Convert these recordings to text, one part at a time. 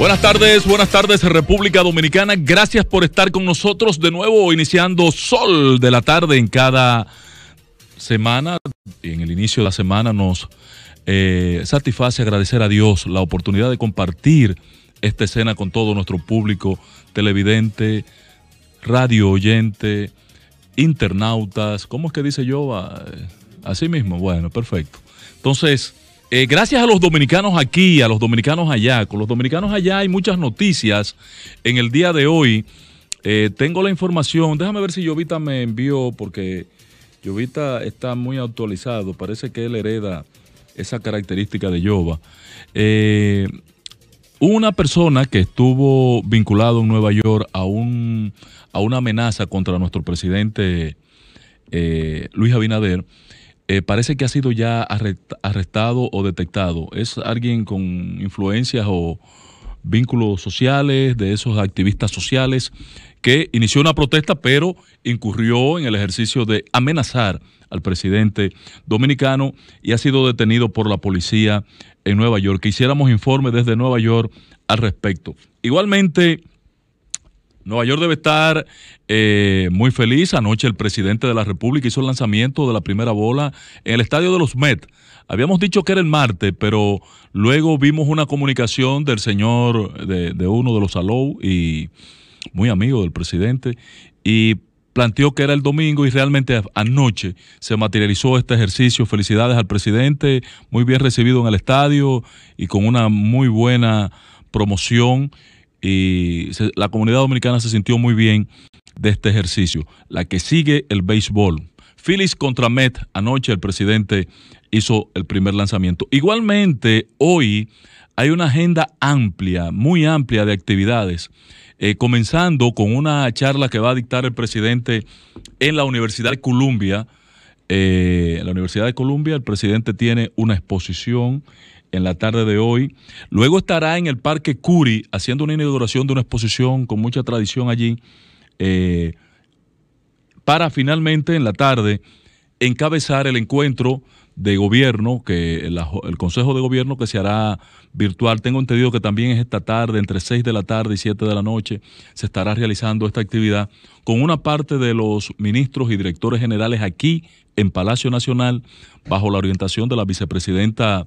Buenas tardes, buenas tardes República Dominicana. Gracias por estar con nosotros de nuevo, iniciando Sol de la tarde en cada semana. y En el inicio de la semana nos eh, satisface agradecer a Dios la oportunidad de compartir esta escena con todo nuestro público televidente, radio oyente, internautas. ¿Cómo es que dice yo? Así mismo, bueno, perfecto. Entonces, eh, gracias a los dominicanos aquí, a los dominicanos allá. Con los dominicanos allá hay muchas noticias en el día de hoy. Eh, tengo la información, déjame ver si Jovita me envió, porque Jovita está muy actualizado, parece que él hereda esa característica de Jova. Eh, una persona que estuvo vinculado en Nueva York a, un, a una amenaza contra nuestro presidente Luis Abinader eh, parece que ha sido ya arrestado o detectado. ¿Es alguien con influencias o vínculos sociales, de esos activistas sociales, que inició una protesta, pero incurrió en el ejercicio de amenazar al presidente dominicano y ha sido detenido por la policía en Nueva York. hiciéramos informe desde Nueva York al respecto. Igualmente, Nueva York debe estar eh, muy feliz. Anoche el presidente de la República hizo el lanzamiento de la primera bola en el estadio de los Mets. Habíamos dicho que era el martes, pero luego vimos una comunicación del señor, de, uno de los Alou, y muy amigo del presidente, y planteó que era el domingo y realmente anoche se materializó este ejercicio. Felicidades al presidente, muy bien recibido en el estadio y con una muy buena promoción y la comunidad dominicana se sintió muy bien de este ejercicio. La que sigue el béisbol. Phillies contra Met, anoche el presidente hizo el primer lanzamiento. Igualmente, hoy hay una agenda amplia, muy amplia de actividades, eh, comenzando con una charla que va a dictar el presidente en la Universidad de Columbia. Eh, en la Universidad de Columbia el presidente tiene una exposición en la tarde de hoy. Luego estará en el Parque Curi haciendo una inauguración de una exposición con mucha tradición allí, eh, para finalmente en la tarde encabezar el encuentro de gobierno, que el, Consejo de Gobierno que se hará virtual. Tengo entendido que también es esta tarde, entre 6 de la tarde y 7 de la noche, se estará realizando esta actividad con una parte de los ministros y directores generales aquí en Palacio Nacional, bajo la orientación de la vicepresidenta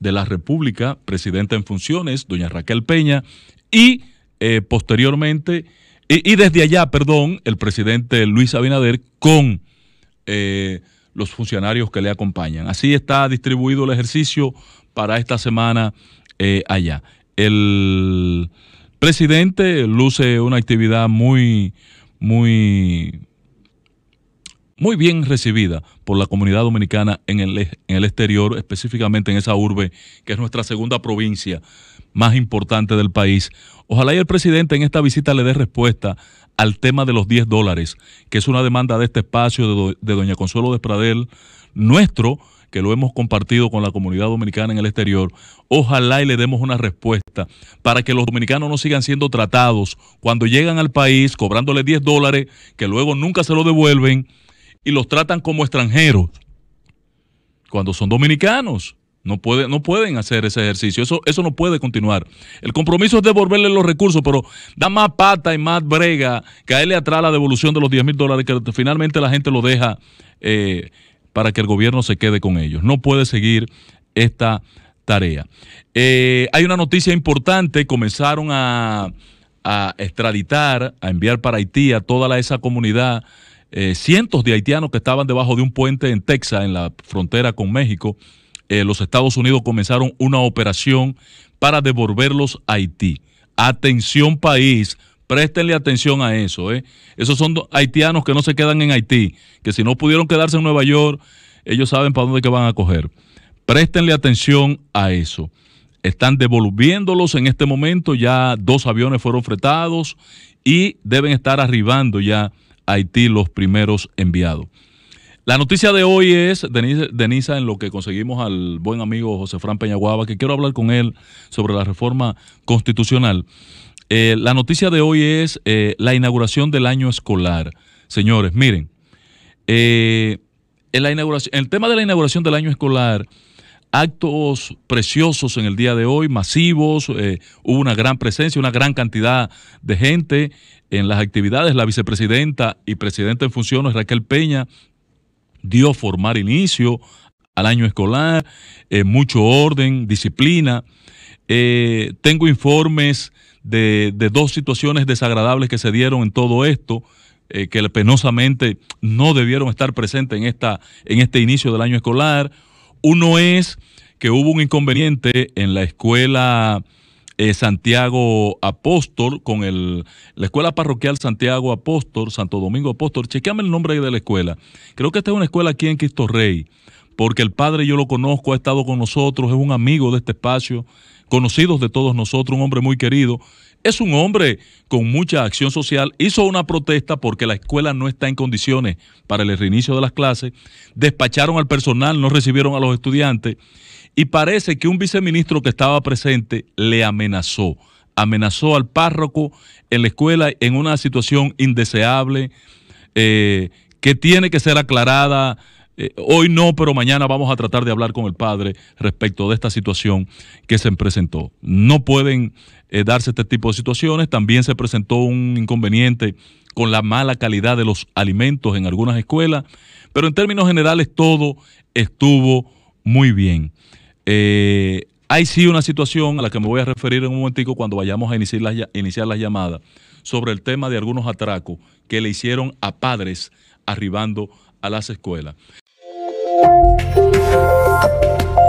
de la República, presidenta en funciones, doña Raquel Peña, y eh, posteriormente, y, desde allá, perdón, el presidente Luis Abinader con eh, los funcionarios que le acompañan. Así está distribuido el ejercicio para esta semana eh, allá. El presidente luce una actividad muy, muy muy bien recibida por la comunidad dominicana en el, e, en el exterior, específicamente en esa urbe que es nuestra segunda provincia más importante del país. Ojalá y el presidente en esta visita le dé respuesta al tema de los 10 dólares, que es una demanda de este espacio de, doña Consuelo Despradel, nuestro, que lo hemos compartido con la comunidad dominicana en el exterior. Ojalá y le demos una respuesta para que los dominicanos no sigan siendo tratados cuando llegan al país cobrándole 10 dólares, que luego nunca se lo devuelven y los tratan como extranjeros cuando son dominicanos. No, puede, no pueden hacer ese ejercicio. Eso, eso no puede continuar. El compromiso es devolverle los recursos, pero da más pata y más brega caerle atrás la devolución de los 10 mil dólares que finalmente la gente lo deja eh, para que el gobierno se quede con ellos. No puede seguir esta tarea. Eh, hay una noticia importante. Comenzaron a, extraditar, a enviar para Haití a toda esa comunidad eh, cientos de haitianos que estaban debajo de un puente en Texas, en la frontera con México, eh, los Estados Unidos comenzaron una operación para devolverlos a Haití. Atención país, préstenle atención a eso. Eh. Esos son haitianos que no se quedan en Haití, que si no pudieron quedarse en Nueva York, ellos saben para dónde que van a coger. Préstenle atención a eso. Están devolviéndolos en este momento, ya dos aviones fueron fretados y deben estar arribando ya Haití los primeros enviados. La noticia de hoy es, Denisa, en lo que conseguimos al buen amigo José Fran Peñaguaba, que quiero hablar con él sobre la reforma constitucional. Eh, la noticia de hoy es eh, la inauguración del año escolar. Señores, miren, eh, en la inauguración, el tema de la inauguración del año escolar, actos preciosos en el día de hoy, masivos, hubo una gran presencia, una gran cantidad de gente, en las actividades, la vicepresidenta y presidenta en funciones, Raquel Peña, dio formar inicio al año escolar, eh, mucho orden, disciplina. Eh, tengo informes de, dos situaciones desagradables que se dieron en todo esto, eh, que penosamente no debieron estar presentes en, esta, en este inicio del año escolar. Uno es que hubo un inconveniente en la escuela eh, Santiago Apóstol, con el, la escuela parroquial Santiago Apóstol, Santo Domingo Apóstol. Chequeame el nombre de la escuela. Creo que esta es una escuela aquí en Cristo Rey, porque el padre yo lo conozco, ha estado con nosotros, es un amigo de este espacio, conocidos de todos nosotros, un hombre muy querido. Es un hombre con mucha acción social. Hizo una protesta porque la escuela no está en condiciones para el reinicio de las clases. Despacharon al personal, no recibieron a los estudiantes. Y parece que un viceministro que estaba presente le amenazó. Amenazó al párroco en la escuela en una situación indeseable eh, que tiene que ser aclarada eh, hoy no, pero mañana vamos a tratar de hablar con el padre respecto de esta situación que se presentó. No pueden eh, darse este tipo de situaciones. También se presentó un inconveniente con la mala calidad de los alimentos en algunas escuelas, pero en términos generales todo estuvo muy bien. Eh, hay sí una situación a la que me voy a referir en un momentico cuando vayamos a iniciar las, iniciar las llamadas sobre el tema de algunos atracos que le hicieron a padres arribando a las escuelas. Thank you.